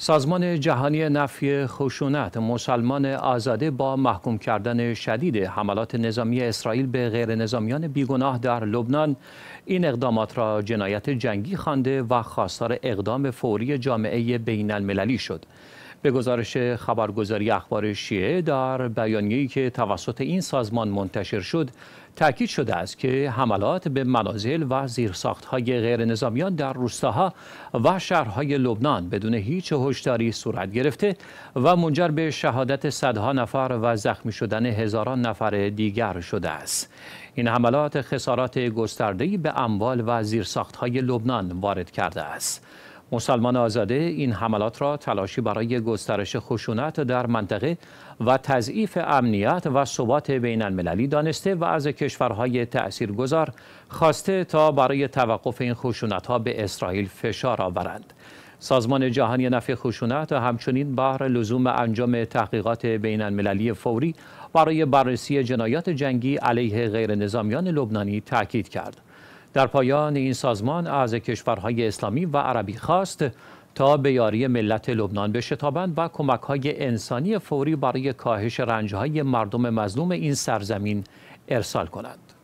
سازمان جهانی نفی خشونت مسلمان آزاده با محکوم کردن شدید حملات نظامی اسرائیل به غیر نظامیان بیگناه در لبنان این اقدامات را جنایت جنگی خوانده و خواستار اقدام فوری جامعه بین المللی شد. به گزارش خبرگزاری اخبار شیعه در بیانیه‌ای که توسط این سازمان منتشر شد تاکید شده است که حملات به منازل و زیرساخت‌های غیرنظامیان در روستاها و شهرهای لبنان بدون هیچ هشداری صورت گرفته و منجر به شهادت صدها نفر و زخمی شدن هزاران نفر دیگر شده است. این حملات خسارات گسترده‌ای به اموال و زیرساخت‌های لبنان وارد کرده است. مسلمان آزاده این حملات را تلاشی برای گسترش خشونت در منطقه و تضعیف امنیت و ثبات بین المللی دانسته و از کشورهای گذار خواسته تا برای توقف این خشونت ها به اسرائیل فشار آورند. سازمان جهانی نفع خشونت همچنین بر لزوم انجام تحقیقات بین المللی فوری برای بررسی جنایات جنگی علیه غیر نظامیان لبنانی تاکید کرد. در پایان این سازمان از کشورهای اسلامی و عربی خواست تا به یاری ملت لبنان بشتابند و کمکهای انسانی فوری برای کاهش های مردم مظلوم این سرزمین ارسال کنند.